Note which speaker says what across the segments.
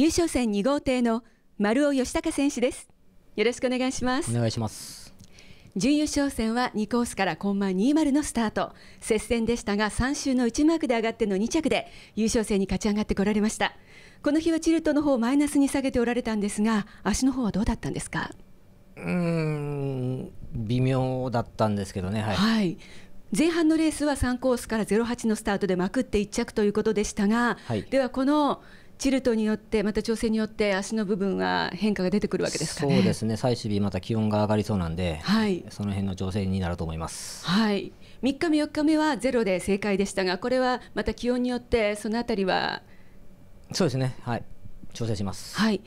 Speaker 1: 優勝戦2号艇の丸尾義孝選手ですよろしくお願いします
Speaker 2: お願いします
Speaker 1: 準優勝戦は2コースからコンマ20のスタート接戦でしたが3周の1マークで上がっての2着で優勝戦に勝ち上がってこられましたこの日はチルトの方マイナスに下げておられたんですが足の方はどうだったんですかうん微妙だったんですけどね、はい、はい、前半のレースは3コースから08のスタートでまくって1着ということでしたが、はい、ではこのチルトによってまた調整によって足の部分は変化が出てくるわけですか、ね、そうです
Speaker 2: ね最終日また気温が上がりそうなんで、はい、その辺の調整になると思います。
Speaker 1: はい3日目4日目はゼロで正解でしたがこれはまた気温によってそのあたりは
Speaker 2: そうですねはい調整します
Speaker 1: はい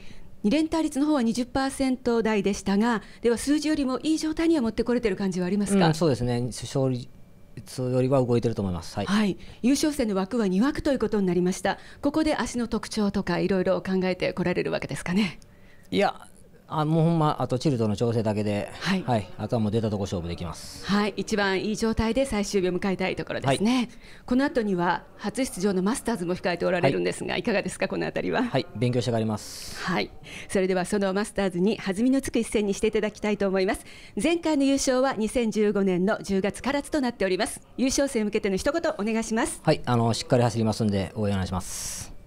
Speaker 1: 2連単率の方は20%台でしたがでは数字よりもいい状態には持ってこれてる感じはありますか、うん、そ
Speaker 2: うですね勝利通よりは動いてると思います、はい、は
Speaker 1: い、優勝戦の枠は2枠ということになりましたここで足の特徴とかいろいろ考えてこられるわけですかね
Speaker 2: いやあもうほんまあとチルドの調整だけで、はい、はい、あとはもう出たとこ勝負できます。
Speaker 1: はい、一番いい状態で最終日を迎えたいところですね。はい、この後には初出場のマスターズも控えておられるんですが、はい、いかがですかこの辺りは。は
Speaker 2: い、勉強してがります。
Speaker 1: はい、それではそのマスターズに弾みのつく一戦にしていただきたいと思います。前回の優勝は2015年の10月からつとなっております。優勝戦向けての一言お願いします。
Speaker 2: はい、あのしっかり走りますんで応援お願いします。